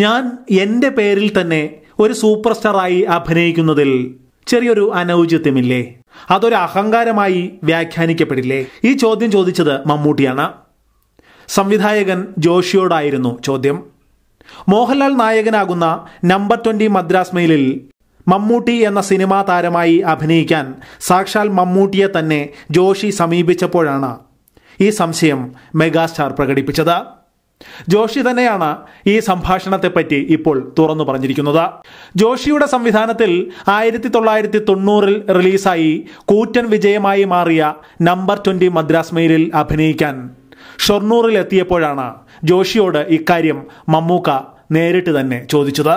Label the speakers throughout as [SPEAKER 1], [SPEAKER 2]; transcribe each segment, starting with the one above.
[SPEAKER 1] ഞാൻ എൻ്റെ പേരിൽ തന്നെ ഒരു സൂപ്പർ സ്റ്റാറായി അഭിനയിക്കുന്നതിൽ ചെറിയൊരു അനൗചിത്യമില്ലേ അതൊരു അഹങ്കാരമായി വ്യാഖ്യാനിക്കപ്പെടില്ലേ ഈ ചോദ്യം ചോദിച്ചത് മമ്മൂട്ടിയാണ് സംവിധായകൻ ജോഷിയോടായിരുന്നു ചോദ്യം മോഹൻലാൽ നായകനാകുന്ന നമ്പർ ട്വൻ്റി മദ്രാസ് മെയിലിൽ മമ്മൂട്ടി എന്ന സിനിമാ താരമായി അഭിനയിക്കാൻ സാക്ഷാൽ മമ്മൂട്ടിയെ തന്നെ ജോഷി സമീപിച്ചപ്പോഴാണ് ഈ സംശയം മെഗാസ്റ്റാർ പ്രകടിപ്പിച്ചത് ജോഷി തന്നെയാണ് ഈ സംഭാഷണത്തെപ്പറ്റി ഇപ്പോൾ തുറന്നു പറഞ്ഞിരിക്കുന്നത് ജോഷിയുടെ സംവിധാനത്തിൽ ആയിരത്തി തൊള്ളായിരത്തി തൊണ്ണൂറിൽ റിലീസായി കൂറ്റൻ വിജയമായി മാറിയ നമ്പർ ട്വന്റി മദ്രാസ് മെയിലിൽ അഭിനയിക്കാൻ ഷൊർണൂറിൽ എത്തിയപ്പോഴാണ് ജോഷിയോട് ഇക്കാര്യം മമ്മൂക്ക നേരിട്ട് തന്നെ ചോദിച്ചത്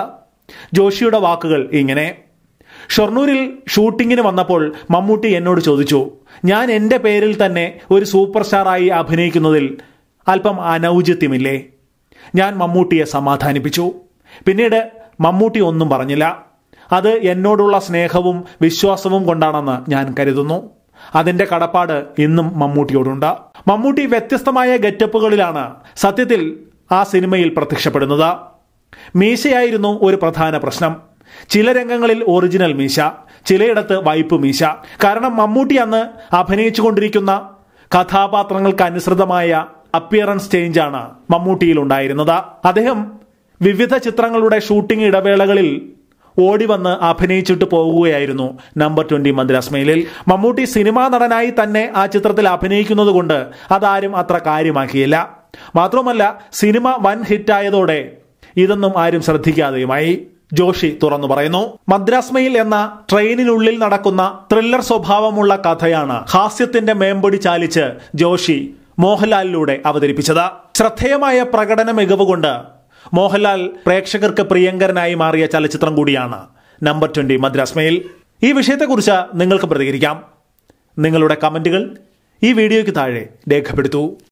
[SPEAKER 1] ജോഷിയുടെ വാക്കുകൾ ഇങ്ങനെ ഷൊർണൂരിൽ ഷൂട്ടിങ്ങിന് വന്നപ്പോൾ മമ്മൂട്ടി എന്നോട് ചോദിച്ചു ഞാൻ എൻ്റെ പേരിൽ തന്നെ ഒരു സൂപ്പർ സ്റ്റാറായി അഭിനയിക്കുന്നതിൽ അല്പം അനൗചിത്യമില്ലേ ഞാൻ മമ്മൂട്ടിയെ സമാധാനിപ്പിച്ചു പിന്നീട് മമ്മൂട്ടി ഒന്നും പറഞ്ഞില്ല അത് എന്നോടുള്ള സ്നേഹവും വിശ്വാസവും കൊണ്ടാണെന്ന് ഞാൻ കരുതുന്നു അതിന്റെ കടപ്പാട് ഇന്നും മമ്മൂട്ടിയോടുണ്ട് മമ്മൂട്ടി വ്യത്യസ്തമായ ഗെറ്റപ്പുകളിലാണ് സത്യത്തിൽ ആ സിനിമയിൽ പ്രത്യക്ഷപ്പെടുന്നത് മീശയായിരുന്നു ഒരു പ്രധാന പ്രശ്നം ചില രംഗങ്ങളിൽ ഒറിജിനൽ മീശ ചിലയിടത്ത് വൈപ്പ് മീശ കാരണം മമ്മൂട്ടി അന്ന് അഭിനയിച്ചുകൊണ്ടിരിക്കുന്ന കഥാപാത്രങ്ങൾക്ക് അനുസൃതമായ അപ്പിയറൻസ് ചേഞ്ചാണ് മമ്മൂട്ടിയിൽ ഉണ്ടായിരുന്നത് അദ്ദേഹം വിവിധ ചിത്രങ്ങളുടെ ഷൂട്ടിംഗ് ഇടവേളകളിൽ ഓടി വന്ന് അഭിനയിച്ചിട്ട് പോവുകയായിരുന്നു നമ്പർ ട്വന്റി മദ്രാസ്മയിലിൽ മമ്മൂട്ടി സിനിമാ നടനായി തന്നെ ആ ചിത്രത്തിൽ അഭിനയിക്കുന്നത് കൊണ്ട് അതാരും അത്ര കാര്യമാക്കിയില്ല മാത്രമല്ല സിനിമ വൻ ഹിറ്റായതോടെ ഇതൊന്നും ആരും ശ്രദ്ധിക്കാതെയുമായി ജോഷി തുറന്നു പറയുന്നു മദ്രാസ്മയിൽ എന്ന ട്രെയിനിനുള്ളിൽ നടക്കുന്ന ത്രില്ലർ സ്വഭാവമുള്ള കഥയാണ് ഹാസ്യത്തിന്റെ മേമ്പൊടി ചാലിച്ച് ജോഷി മോഹൻലാലിലൂടെ അവതരിപ്പിച്ചത് ശ്രദ്ധേയമായ പ്രകടന മികവ് കൊണ്ട് മോഹൻലാൽ പ്രേക്ഷകർക്ക് പ്രിയങ്കരനായി മാറിയ ചലച്ചിത്രം കൂടിയാണ് നമ്പർ ട്വന്റി മദ്രാസ് മെയിൽ ഈ വിഷയത്തെക്കുറിച്ച് നിങ്ങൾക്ക് പ്രതികരിക്കാം നിങ്ങളുടെ കമൻറ്റുകൾ ഈ വീഡിയോയ്ക്ക് താഴെ രേഖപ്പെടുത്തൂ